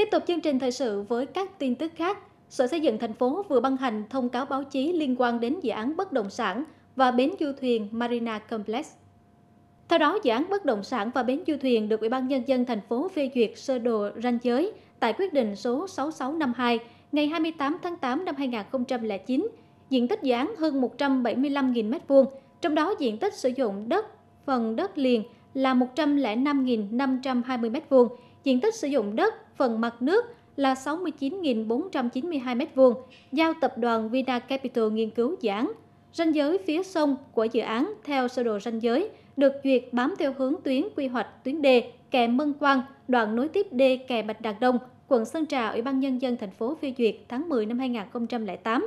Tiếp tục chương trình thời sự với các tin tức khác. Sở Xây dựng thành phố vừa ban hành thông cáo báo chí liên quan đến dự án bất động sản và bến du thuyền Marina Complex. Theo đó, dự án bất động sản và bến du thuyền được Ủy ban Nhân dân thành phố phê duyệt sơ đồ ranh giới tại quyết định số 6652 ngày 28 tháng 8 năm 2009. Diện tích dự án hơn 175.000 m2, trong đó diện tích sử dụng đất phần đất liền là 105.520 m2, diện tích sử dụng đất, phần mặt nước là 69.492 m2, giao tập đoàn Vina Capital nghiên cứu dự án. Ranh giới phía sông của dự án theo sơ đồ ranh giới được duyệt bám theo hướng tuyến quy hoạch tuyến đê kè Mân Quang, đoạn nối tiếp đê kè Bạch Đạc Đông, quận Sơn Trà, Ủy ban Nhân dân thành phố phê duyệt tháng 10 năm 2008.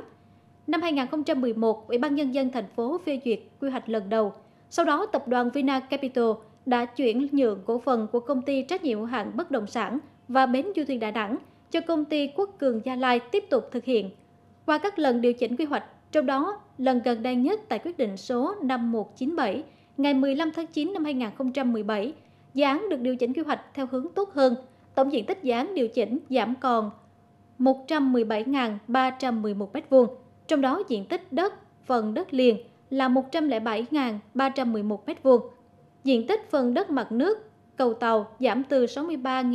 Năm 2011, Ủy ban Nhân dân thành phố phê duyệt quy hoạch lần đầu. Sau đó, tập đoàn Vina Capital đã chuyển nhượng cổ phần của công ty trách nhiệm hữu hạn bất động sản và bến du thuyền Đà Nẵng cho công ty Quốc Cường Gia Lai tiếp tục thực hiện. Qua các lần điều chỉnh quy hoạch, trong đó lần gần đây nhất tại quyết định số 5197 ngày 15 tháng 9 năm 2017, dự án được điều chỉnh quy hoạch theo hướng tốt hơn, tổng diện tích dự án điều chỉnh giảm còn 117.311 m2, trong đó diện tích đất phần đất liền là 107.311 m2, diện tích phần đất mặt nước cầu tàu giảm từ 63.000